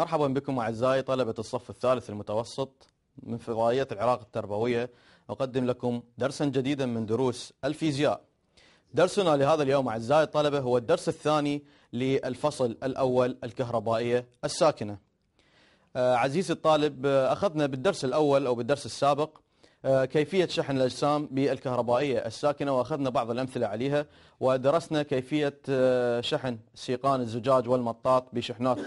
مرحبا بكم أعزائي طلبة الصف الثالث المتوسط من فضائية العراق التربوية أقدم لكم درسا جديدا من دروس الفيزياء درسنا لهذا اليوم أعزائي الطلبة هو الدرس الثاني للفصل الأول الكهربائية الساكنة آه، عزيزي الطالب آه، أخذنا بالدرس الأول أو بالدرس السابق آه، كيفية شحن الأجسام بالكهربائية الساكنة وأخذنا بعض الأمثلة عليها ودرسنا كيفية آه، شحن سيقان الزجاج والمطاط بشحنات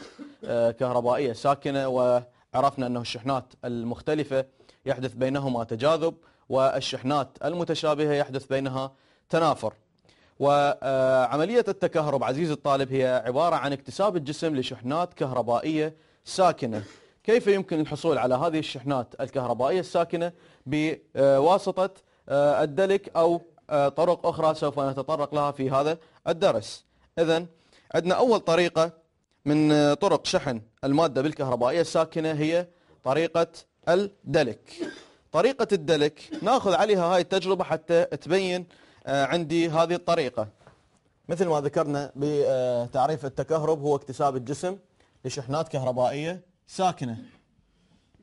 آه، كهربائية ساكنة وعرفنا أنه الشحنات المختلفة يحدث بينهما تجاذب والشحنات المتشابهة يحدث بينها تنافر وعملية التكهرب عزيزي الطالب هي عبارة عن اكتساب الجسم لشحنات كهربائية ساكنة كيف يمكن الحصول على هذه الشحنات الكهربائية الساكنة بواسطة آه، الدلك أو آه، طرق أخرى سوف نتطرق لها في هذا الدرس إذا عندنا أول طريقة من آه، طرق شحن المادة بالكهربائية الساكنة هي طريقة الدلك طريقة الدلك ناخذ عليها هاي التجربة حتى تبين عندي هذه الطريقة مثل ما ذكرنا بتعريف التكهرب هو اكتساب الجسم لشحنات كهربائية ساكنه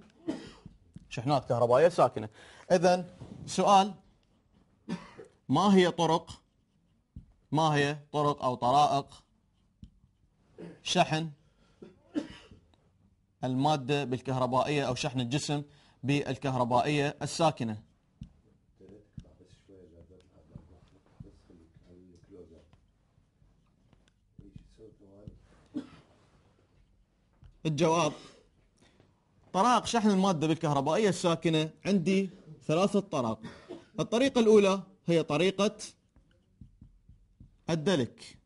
شحنات كهربائيه ساكنه اذا سؤال ما هي طرق ما هي طرق او طرائق شحن الماده بالكهربائيه او شحن الجسم بالكهربائيه الساكنه الجواب طرائق شحن المادة بالكهربائية الساكنة عندي ثلاثة طرق الطريقة الأولى هي طريقة الدلك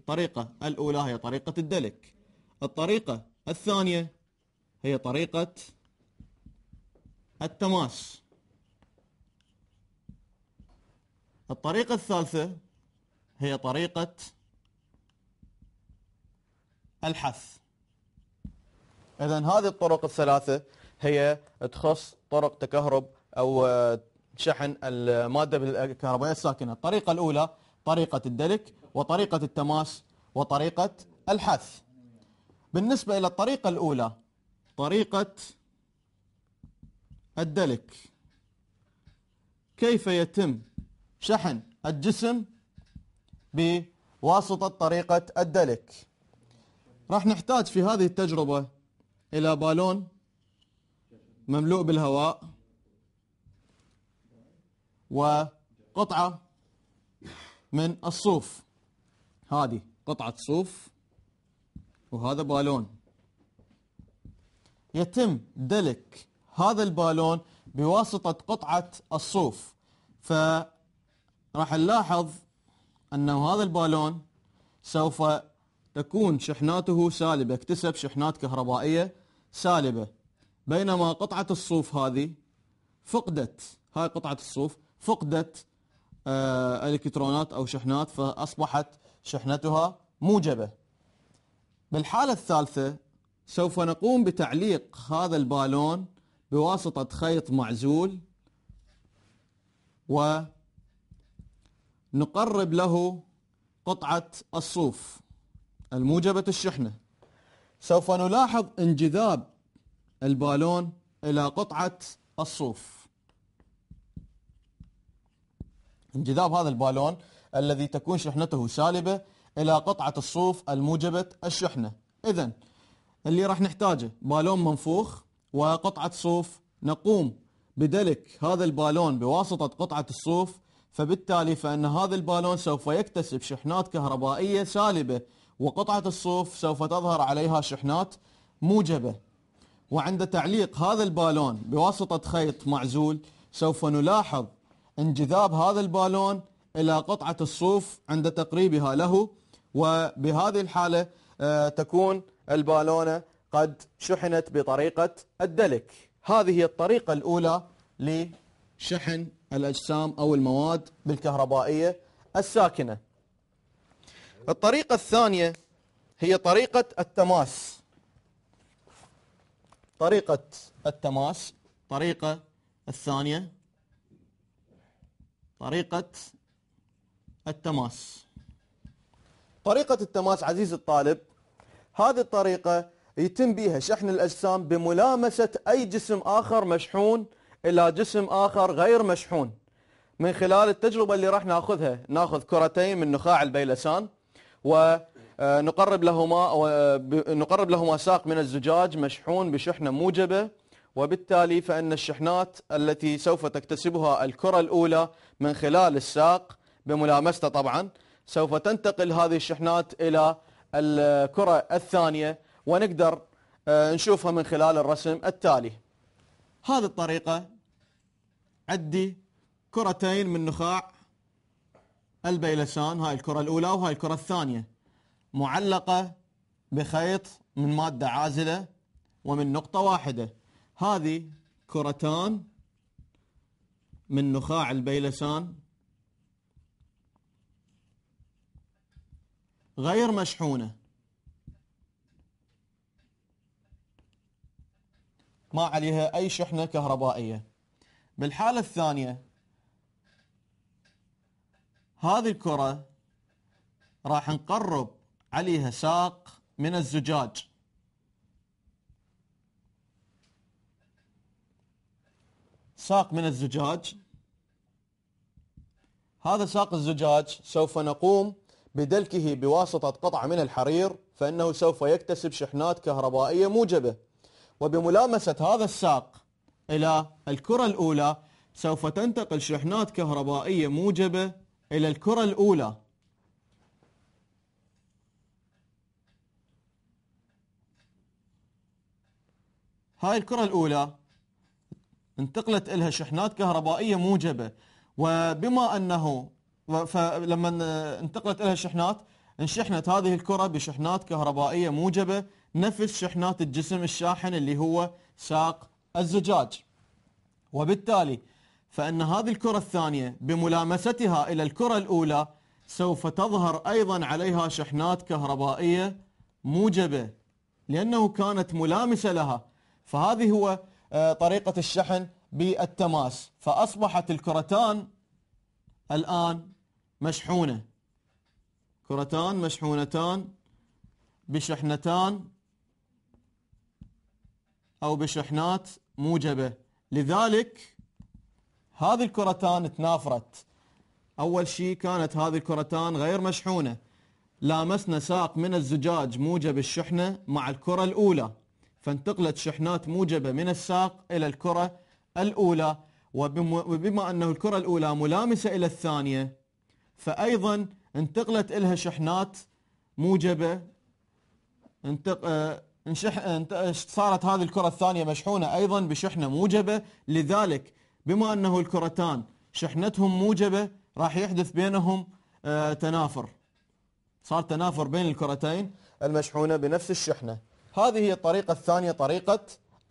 الطريقة الأولى هي طريقة الدلك الطريقة الثانية هي طريقة التماس الطريقة الثالثة هي طريقة الحث اذا هذه الطرق الثلاثه هي تخص طرق تكهرب او آه، شحن الماده الكهربائيه الساكنه الطريقه الاولى طريقه الدلك وطريقه التماس وطريقه الحث بالنسبه الى الطريقه الاولى طريقه الدلك كيف يتم شحن الجسم بواسطه طريقه الدلك راح نحتاج في هذه التجربه إلى بالون مملوء بالهواء وقطعة من الصوف هذه قطعة صوف وهذا بالون يتم دلك هذا البالون بواسطة قطعة الصوف فراح نلاحظ أنه هذا البالون سوف تكون شحناته سالبة اكتسب شحنات كهربائية سالبة بينما قطعة الصوف هذه فقدت هاي قطعة الصوف فقدت آه الكترونات أو شحنات فأصبحت شحنتها موجبة بالحالة الثالثة سوف نقوم بتعليق هذا البالون بواسطة خيط معزول ونقرب له قطعة الصوف الموجبة الشحنة سوف نلاحظ انجذاب البالون إلى قطعة الصوف انجذاب هذا البالون الذي تكون شحنته سالبة إلى قطعة الصوف الموجبة الشحنة إذا اللي راح نحتاجه بالون منفوخ وقطعة صوف نقوم بدلك هذا البالون بواسطة قطعة الصوف فبالتالي فأن هذا البالون سوف يكتسب شحنات كهربائية سالبة وقطعة الصوف سوف تظهر عليها شحنات موجبة وعند تعليق هذا البالون بواسطة خيط معزول سوف نلاحظ انجذاب هذا البالون إلى قطعة الصوف عند تقريبها له وبهذه الحالة آه، تكون البالونة قد شحنت بطريقة الدلك هذه هي الطريقة الأولى لشحن الأجسام أو المواد بالكهربائية الساكنة الطريقة الثانية هي طريقة التماس طريقة التماس طريقة الثانية طريقة التماس طريقة التماس عزيزي الطالب هذه الطريقة يتم بها شحن الأجسام بملامسة أي جسم آخر مشحون إلى جسم آخر غير مشحون من خلال التجربة اللي راح ناخذها ناخذ كرتين من نخاع البيلسان ونقرب لهما نقرب لهما ساق من الزجاج مشحون بشحنة موجبة وبالتالي فإن الشحنات التي سوف تكتسبها الكرة الأولى من خلال الساق بملامسته طبعا سوف تنتقل هذه الشحنات إلى الكرة الثانية ونقدر آه، نشوفها من خلال الرسم التالي هذه الطريقة عدي كرتين من نخاع البيلسان هاي الكرة الأولى وهاي الكرة الثانية معلقة بخيط من مادة عازلة ومن نقطة واحدة هذه كرتان من نخاع البيلسان غير مشحونة ما عليها أي شحنة كهربائية بالحالة الثانية هذه الكرة راح نقرب عليها ساق من الزجاج ساق من الزجاج هذا ساق الزجاج سوف نقوم بدلكه بواسطة قطعة من الحرير فإنه سوف يكتسب شحنات كهربائية موجبة وبملامسة هذا الساق إلى الكرة الأولى سوف تنتقل شحنات كهربائية موجبة إلى الكرة الأولى هاي الكرة الأولى انتقلت إلها شحنات كهربائية موجبة وبما أنه فلما انتقلت إلها الشحنات انشحنت هذه الكرة بشحنات كهربائية موجبة نفس شحنات الجسم الشاحن اللي هو ساق الزجاج وبالتالي فأن هذه الكرة الثانية بملامستها إلى الكرة الأولى سوف تظهر أيضا عليها شحنات كهربائية موجبة لأنه كانت ملامسة لها فهذه هو آه، طريقة الشحن بالتماس فأصبحت الكرتان الآن مشحونة كرتان مشحونتان بشحنتان أو بشحنات موجبة لذلك هذه الكرتان تنافرت أول شيء كانت هذه الكرتان غير مشحونة لامسنا ساق من الزجاج موجب الشحنة مع الكرة الأولى فانتقلت شحنات موجبة من الساق إلى الكرة الأولى وبما أنه الكرة الأولى ملامسة إلى الثانية فأيضا انتقلت إلها شحنات موجبة انتق... آه، انشح... انت... صارت هذه الكرة الثانية مشحونة أيضا بشحنة موجبة لذلك بما أنه الكرتان شحنتهم موجبة راح يحدث بينهم آه، تنافر صار تنافر بين الكرتين المشحونة بنفس الشحنة هذه هي الطريقة الثانية طريقة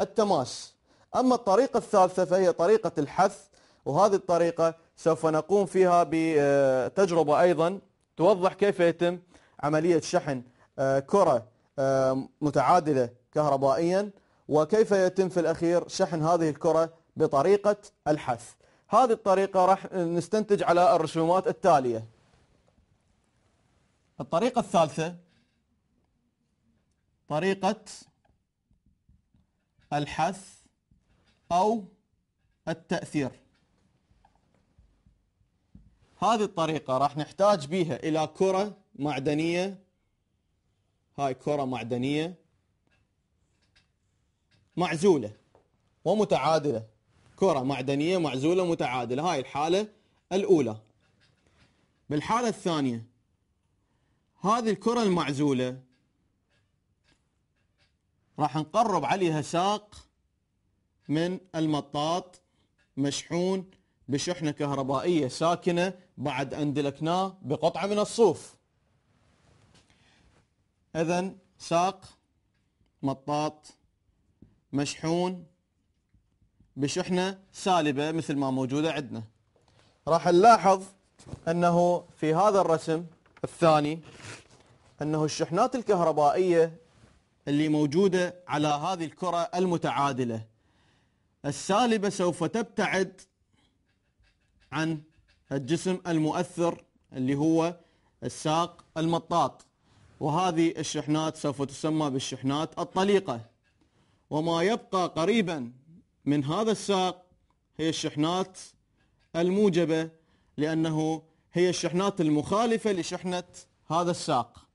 التماس أما الطريقة الثالثة فهي طريقة الحث وهذه الطريقة سوف نقوم فيها بتجربة أيضا توضح كيف يتم عملية شحن آه، كرة آه، متعادلة كهربائيا وكيف يتم في الأخير شحن هذه الكرة بطريقة الحث هذه الطريقة راح نستنتج على الرسومات التالية الطريقة الثالثة طريقة الحث أو التأثير هذه الطريقة راح نحتاج بها إلى كرة معدنية هاي كرة معدنية معزولة ومتعادلة كرة معدنية معزولة متعادلة هاي الحالة الأولى بالحالة الثانية هذه الكرة المعزولة راح نقرب عليها ساق من المطاط مشحون بشحنة كهربائية ساكنة بعد أن دلكناه بقطعة من الصوف إذا ساق مطاط مشحون بشحنه سالبه مثل ما موجوده عندنا. راح نلاحظ انه في هذا الرسم الثاني انه الشحنات الكهربائيه اللي موجوده على هذه الكره المتعادله السالبه سوف تبتعد عن الجسم المؤثر اللي هو الساق المطاط وهذه الشحنات سوف تسمى بالشحنات الطليقه وما يبقى قريبا من هذا الساق هي الشحنات الموجبة لأنه هي الشحنات المخالفة لشحنة هذا الساق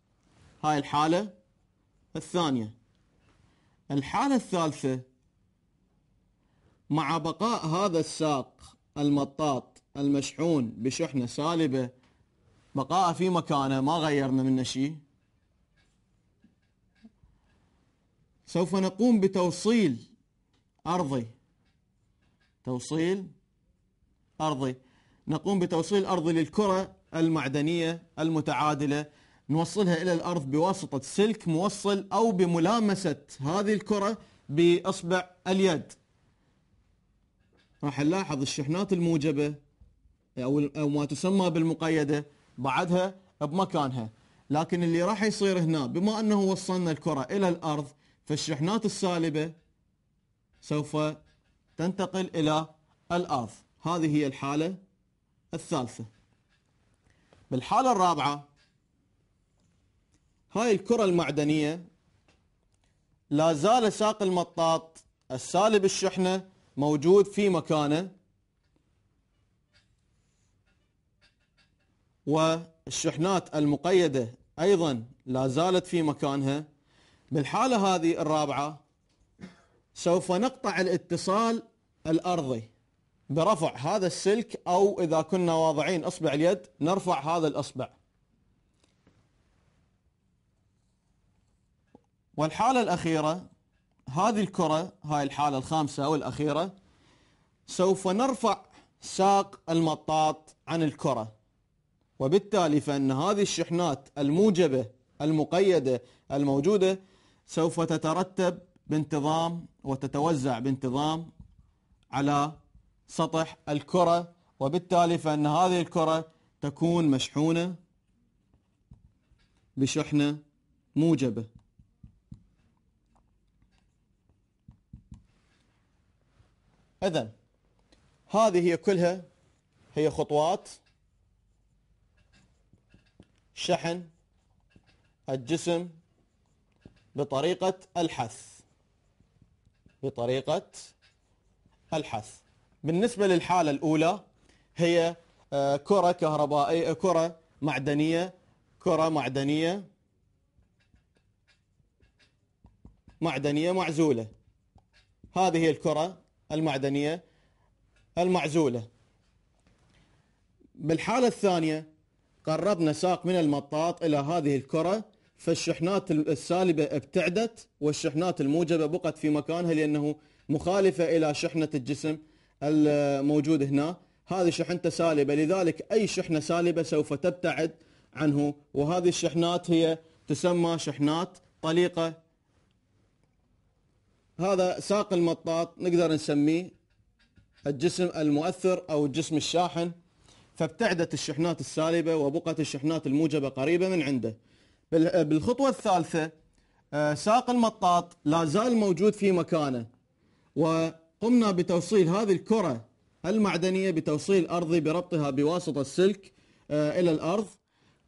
هاي الحالة الثانية الحالة الثالثة مع بقاء هذا الساق المطاط المشحون بشحنة سالبة بقاء في مكانه ما غيرنا منه شيء سوف نقوم بتوصيل أرضي توصيل أرضي نقوم بتوصيل أرضي للكرة المعدنية المتعادلة نوصلها إلى الأرض بواسطة سلك موصل أو بملامسة هذه الكرة بإصبع اليد راح نلاحظ الشحنات الموجبة أو ما تسمى بالمقيدة بعدها بمكانها لكن اللي راح يصير هنا بما أنه وصلنا الكرة إلى الأرض فالشحنات السالبة سوف تنتقل إلى الأرض هذه هي الحالة الثالثة بالحالة الرابعة هاي الكرة المعدنية لا زال ساق المطاط السالب الشحنة موجود في مكانه والشحنات المقيدة أيضا لا زالت في مكانها بالحالة هذه الرابعة سوف نقطع الاتصال الأرضي برفع هذا السلك أو إذا كنا واضعين إصبع اليد نرفع هذا الإصبع والحالة الأخيرة هذه الكرة هاي الحالة الخامسة أو الأخيرة سوف نرفع ساق المطاط عن الكرة وبالتالي فإن هذه الشحنات الموجبة المقيدة الموجودة سوف تترتب بانتظام وتتوزع بانتظام على سطح الكرة وبالتالي فأن هذه الكرة تكون مشحونة بشحنة موجبة إذا هذه هي كلها هي خطوات شحن الجسم بطريقة الحث بطريقة الحث بالنسبة للحالة الأولى هي آه، كرة كهربائية كرة معدنية كرة معدنية معدنية معزولة هذه هي الكرة المعدنية المعزولة بالحالة الثانية قربنا ساق من المطاط إلى هذه الكرة فالشحنات السالبة ابتعدت والشحنات الموجبة بقت في مكانها لأنه مخالفة إلى شحنة الجسم الموجود هنا هذه شحنته سالبة لذلك أي شحنة سالبة سوف تبتعد عنه وهذه الشحنات هي تسمى شحنات طليقة هذا ساق المطاط نقدر نسميه الجسم المؤثر أو الجسم الشاحن فابتعدت الشحنات السالبة وبقت الشحنات الموجبة قريبة من عنده بالخطوة الثالثة آه، ساق المطاط لا زال موجود في مكانه وقمنا بتوصيل هذه الكرة المعدنية بتوصيل أرضي بربطها بواسطة السلك آه، إلى الأرض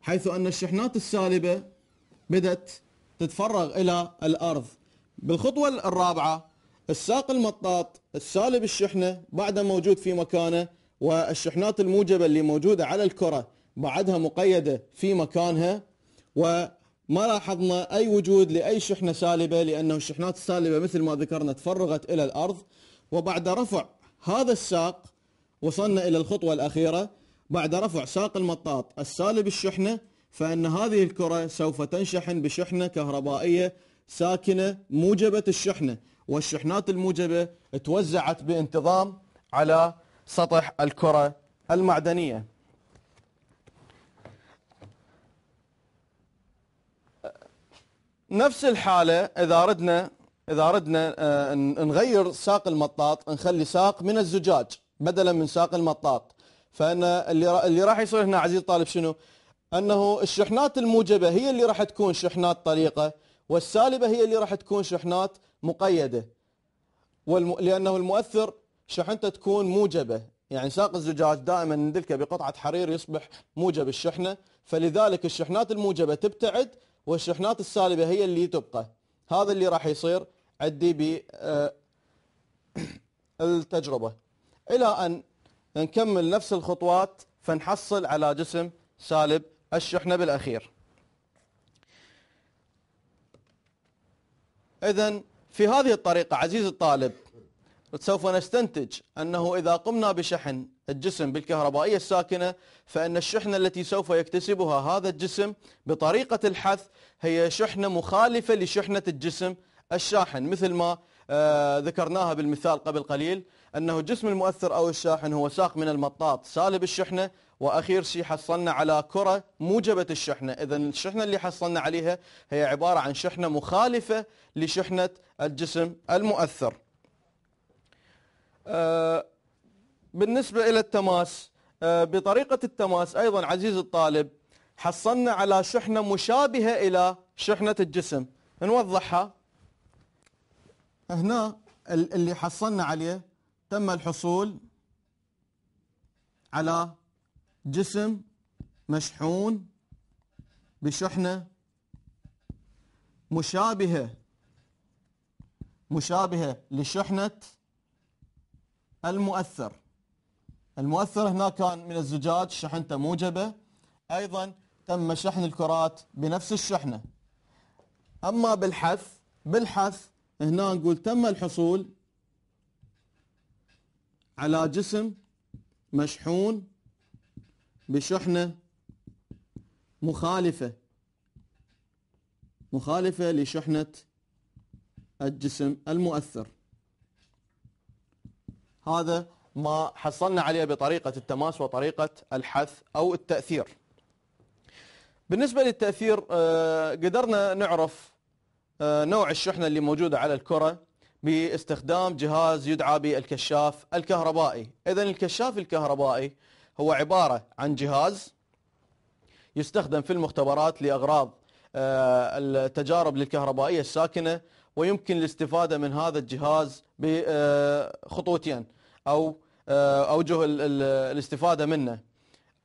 حيث أن الشحنات السالبة بدأت تتفرغ إلى الأرض بالخطوة الرابعة الساق المطاط السالب الشحنة بعده موجود في مكانه والشحنات الموجبة اللي موجودة على الكرة بعدها مقيدة في مكانها و ما لاحظنا أي وجود لأي شحنة سالبة لأنه الشحنات السالبة مثل ما ذكرنا تفرغت إلى الأرض وبعد رفع هذا الساق وصلنا إلى الخطوة الأخيرة بعد رفع ساق المطاط السالب الشحنة فإن هذه الكرة سوف تنشحن بشحنة كهربائية ساكنة موجبة الشحنة والشحنات الموجبة توزعت بانتظام على سطح الكرة المعدنية نفس الحالة إذا أردنا إذا أردنا آه، نغير ساق المطاط نخلي ساق من الزجاج بدلا من ساق المطاط فأن اللي اللي راح يصير هنا عزيز الطالب شنو؟ أنه الشحنات الموجبة هي اللي راح تكون شحنات طريقة والسالبة هي اللي راح تكون شحنات مقيدة والم... لأنه المؤثر شحنته تكون موجبة يعني ساق الزجاج دائما ندلكه بقطعة حرير يصبح موجب الشحنة فلذلك الشحنات الموجبة تبتعد والشحنات السالبة هي اللي تبقى هذا اللي راح يصير عندي بالتجربة آه، إلى أن نكمل نفس الخطوات فنحصل على جسم سالب الشحنة بالأخير إذا في هذه الطريقة عزيزي الطالب سوف نستنتج أنه إذا قمنا بشحن الجسم بالكهربائية الساكنة فإن الشحنة التي سوف يكتسبها هذا الجسم بطريقة الحث هي شحنة مخالفة لشحنة الجسم الشاحن مثل ما آه، ذكرناها بالمثال قبل قليل أنه الجسم المؤثر أو الشاحن هو ساق من المطاط سالب الشحنة وأخير شيء حصلنا على كرة موجبة الشحنة إذا الشحنة اللي حصلنا عليها هي عبارة عن شحنة مخالفة لشحنة الجسم المؤثر آه، بالنسبة إلى التماس آه، بطريقة التماس أيضا عزيز الطالب حصلنا على شحنة مشابهة إلى شحنة الجسم نوضحها هنا اللي حصلنا عليه تم الحصول على جسم مشحون بشحنة مشابهة مشابهة لشحنة المؤثر المؤثر هنا كان من الزجاج شحنته موجبة أيضا تم شحن الكرات بنفس الشحنة أما بالحث بالحث هنا نقول تم الحصول على جسم مشحون بشحنة مخالفة مخالفة لشحنة الجسم المؤثر هذا ما حصلنا عليه بطريقة التماس وطريقة الحث أو التأثير بالنسبة للتأثير آه، قدرنا نعرف آه، نوع الشحنة اللي موجودة على الكرة باستخدام جهاز يدعى بالكشاف الكهربائي إذا الكشاف الكهربائي هو عبارة عن جهاز يستخدم في المختبرات لأغراض آه، التجارب الكهربائية الساكنة ويمكن الاستفادة من هذا الجهاز بخطوتين آه، أو آه، أوجه الاستفادة منه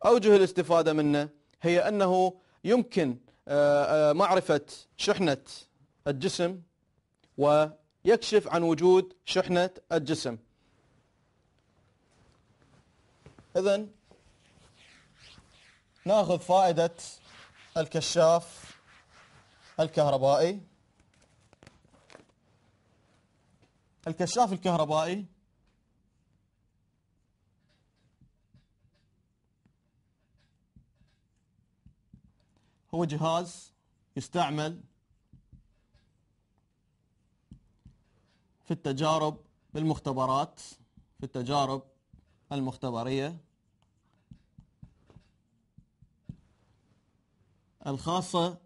أوجه الاستفادة منه هي أنه يمكن آه، معرفة شحنة الجسم ويكشف عن وجود شحنة الجسم إذا ناخذ فائدة الكشاف الكهربائي الكشاف الكهربائي هو جهاز يستعمل في التجارب بالمختبرات في التجارب المختبرية الخاصة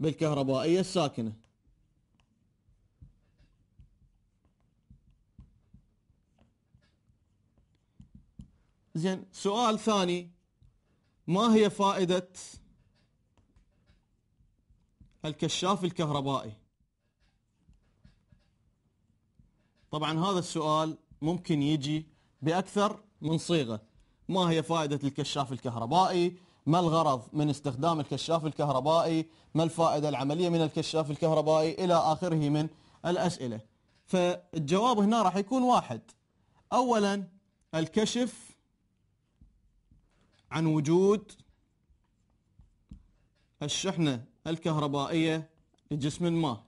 بالكهربائية الساكنة زين سؤال ثاني ما هي فائدة الكشاف الكهربائي طبعا هذا السؤال ممكن يجي بأكثر من صيغة ما هي فائدة الكشاف الكهربائي ما الغرض من استخدام الكشاف الكهربائي ما الفائدة العملية من الكشاف الكهربائي إلى آخره من الأسئلة فالجواب هنا راح يكون واحد أولا الكشف عن وجود الشحنة الكهربائية لجسم ما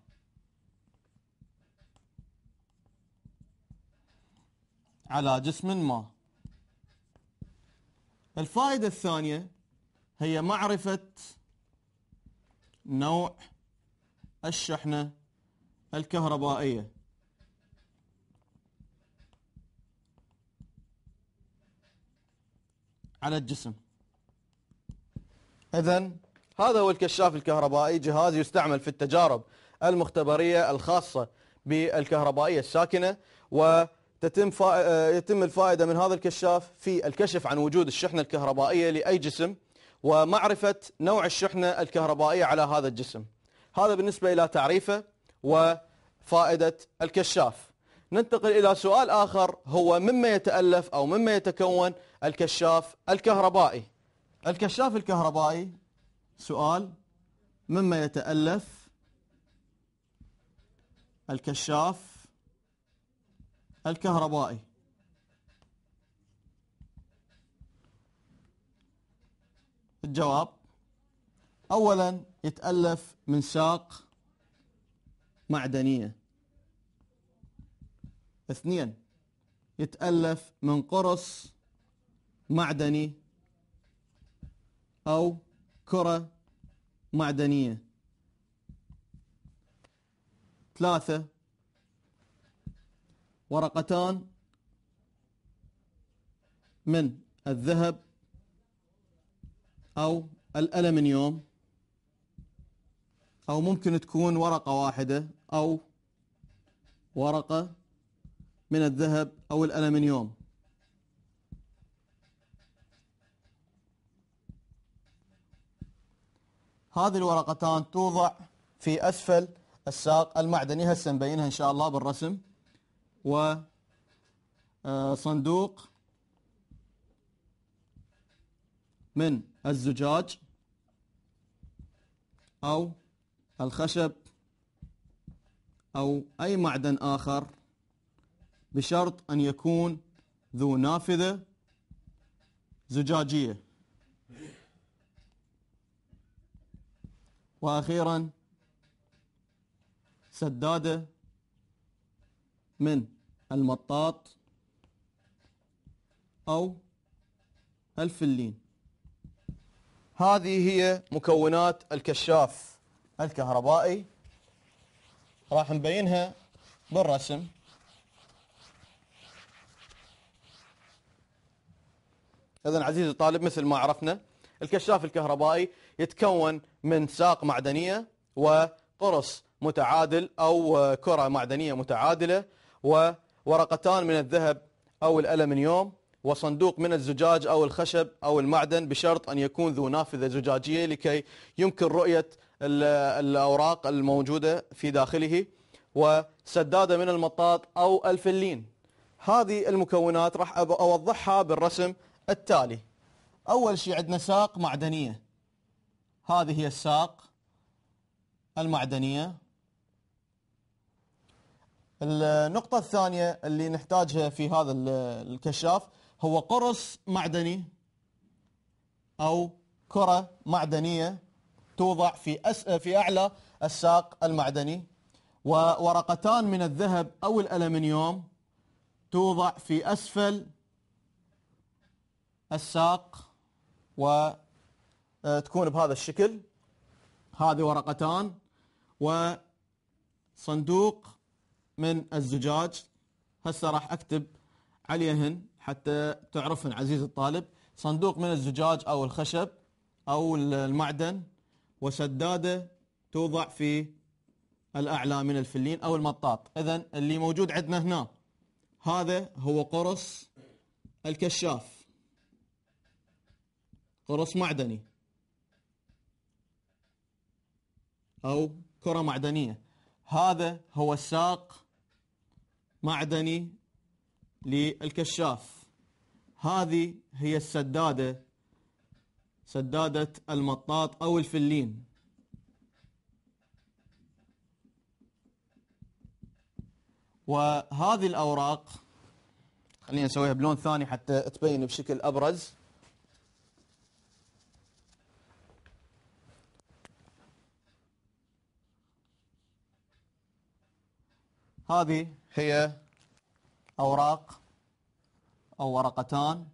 على جسم ما الفائدة الثانية هي معرفة نوع الشحنة الكهربائية على الجسم إذا هذا هو الكشاف الكهربائي جهاز يستعمل في التجارب المختبرية الخاصة بالكهربائية الساكنة وتتم فا... يتم الفائدة من هذا الكشاف في الكشف عن وجود الشحنة الكهربائية لأي جسم ومعرفة نوع الشحنة الكهربائية على هذا الجسم هذا بالنسبة إلى تعريفه وفائدة الكشاف ننتقل إلى سؤال آخر هو مما يتألف أو مما يتكون الكشاف الكهربائي الكشاف الكهربائي سؤال مما يتألف الكشاف الكهربائي الجواب أولا يتألف من ساق معدنية اثنين يتألف من قرص معدني أو كرة معدنية ثلاثة ورقتان من الذهب أو الألمنيوم أو ممكن تكون ورقة واحدة أو ورقة من الذهب أو الألمنيوم هذه الورقتان توضع في أسفل الساق المعدني هسه نبينها إن شاء الله بالرسم وصندوق آه، من الزجاج أو الخشب أو أي معدن آخر بشرط أن يكون ذو نافذة زجاجية وأخيرا سدادة من المطاط أو الفلين هذه هي مكونات الكشاف الكهربائي راح نبينها بالرسم إذا عزيزي الطالب مثل ما عرفنا الكشاف الكهربائي يتكون من ساق معدنية وقرص متعادل أو كرة معدنية متعادلة وورقتان من الذهب أو الألمنيوم وصندوق من الزجاج أو الخشب أو المعدن بشرط أن يكون ذو نافذة زجاجية لكي يمكن رؤية الأوراق الموجودة في داخله وسدادة من المطاط أو الفلين هذه المكونات راح أوضحها بالرسم التالي أول شيء عندنا ساق معدنية هذه هي الساق المعدنية النقطة الثانية اللي نحتاجها في هذا الكشاف هو قرص معدني أو كرة معدنية توضع في أس... في أعلى الساق المعدني وورقتان من الذهب أو الألمنيوم توضع في أسفل الساق وتكون آه، بهذا الشكل هذه ورقتان وصندوق من الزجاج هسه راح أكتب عليهن حتى تعرفن عزيزي الطالب صندوق من الزجاج أو الخشب أو المعدن وسدادة توضع في الأعلى من الفلين أو المطاط إذا اللي موجود عندنا هنا هذا هو قرص الكشاف قرص معدني أو كرة معدنية هذا هو ساق معدني للكشاف هذه هي السدادة سدادة المطاط أو الفلين وهذه الأوراق خلينا نسويها بلون ثاني حتى تبين بشكل أبرز هذه هي أوراق أو ورقتان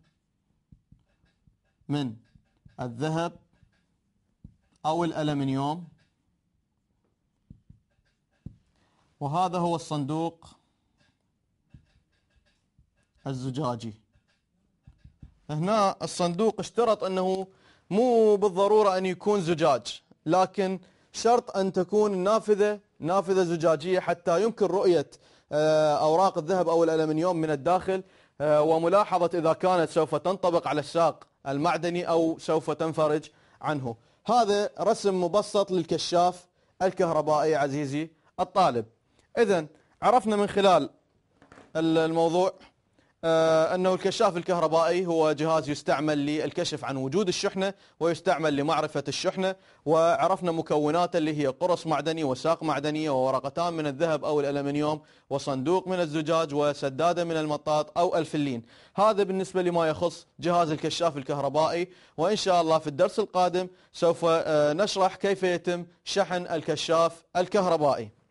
من الذهب أو الألمنيوم وهذا هو الصندوق الزجاجي هنا الصندوق اشترط أنه مو بالضرورة أن يكون زجاج لكن شرط أن تكون النافذة نافذة زجاجية حتى يمكن رؤية آه، أوراق الذهب أو الألمنيوم من الداخل آه، وملاحظة إذا كانت سوف تنطبق على الساق المعدني أو سوف تنفرج عنه هذا رسم مبسط للكشاف الكهربائي عزيزي الطالب إذا عرفنا من خلال الموضوع آه، أنه الكشاف الكهربائي هو جهاز يستعمل للكشف عن وجود الشحنة ويستعمل لمعرفة الشحنة وعرفنا مكوناته اللي هي قرص معدني وساق معدنية وورقتان من الذهب أو الألمنيوم وصندوق من الزجاج وسدادة من المطاط أو الفلين هذا بالنسبة لما يخص جهاز الكشاف الكهربائي وإن شاء الله في الدرس القادم سوف آه، نشرح كيف يتم شحن الكشاف الكهربائي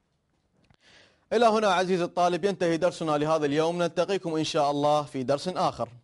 إلى هنا عزيزي الطالب ينتهي درسنا لهذا اليوم نلتقيكم إن شاء الله في درس آخر